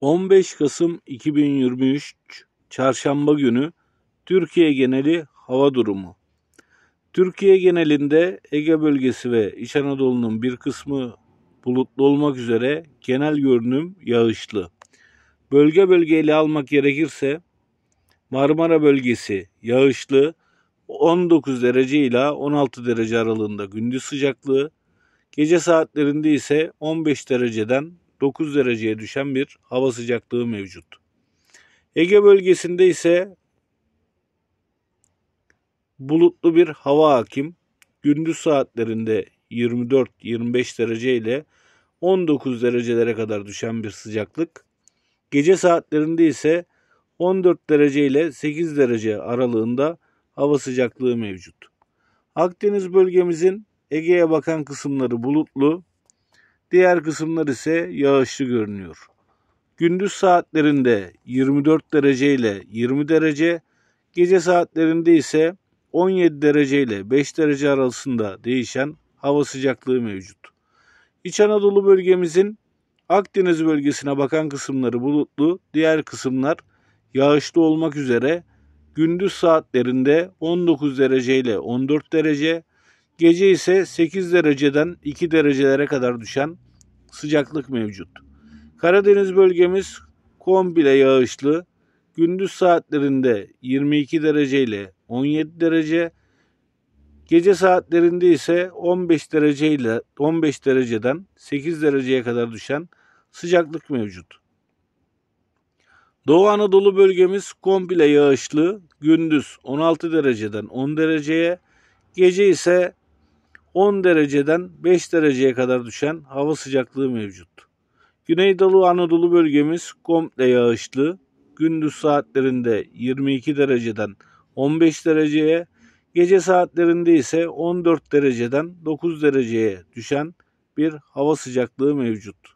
15 Kasım 2023 Çarşamba günü Türkiye geneli hava durumu. Türkiye genelinde Ege bölgesi ve İç Anadolu'nun bir kısmı bulutlu olmak üzere genel görünüm yağışlı. Bölge bölge ele almak gerekirse Marmara bölgesi yağışlı 19 derece ile 16 derece aralığında gündüz sıcaklığı, gece saatlerinde ise 15 dereceden 9 dereceye düşen bir hava sıcaklığı mevcut. Ege bölgesinde ise bulutlu bir hava hakim. Gündüz saatlerinde 24-25 derece ile 19 derecelere kadar düşen bir sıcaklık. Gece saatlerinde ise 14 derece ile 8 derece aralığında hava sıcaklığı mevcut. Akdeniz bölgemizin Ege'ye bakan kısımları bulutlu, Diğer kısımlar ise yağışlı görünüyor. Gündüz saatlerinde 24 derece ile 20 derece, gece saatlerinde ise 17 derece ile 5 derece arasında değişen hava sıcaklığı mevcut. İç Anadolu bölgemizin Akdeniz bölgesine bakan kısımları bulutlu, diğer kısımlar yağışlı olmak üzere gündüz saatlerinde 19 derece ile 14 derece, Gece ise 8 dereceden 2 derecelere kadar düşen sıcaklık mevcut. Karadeniz bölgemiz kombile yağışlı. Gündüz saatlerinde 22 derece ile 17 derece, gece saatlerinde ise 15 derece ile 15 dereceden 8 dereceye kadar düşen sıcaklık mevcut. Doğu Anadolu bölgemiz komple yağışlı. Gündüz 16 dereceden 10 dereceye, gece ise 10 dereceden 5 dereceye kadar düşen hava sıcaklığı mevcut. Güneydoğu Anadolu bölgemiz komple yağışlı. Gündüz saatlerinde 22 dereceden 15 dereceye, gece saatlerinde ise 14 dereceden 9 dereceye düşen bir hava sıcaklığı mevcut.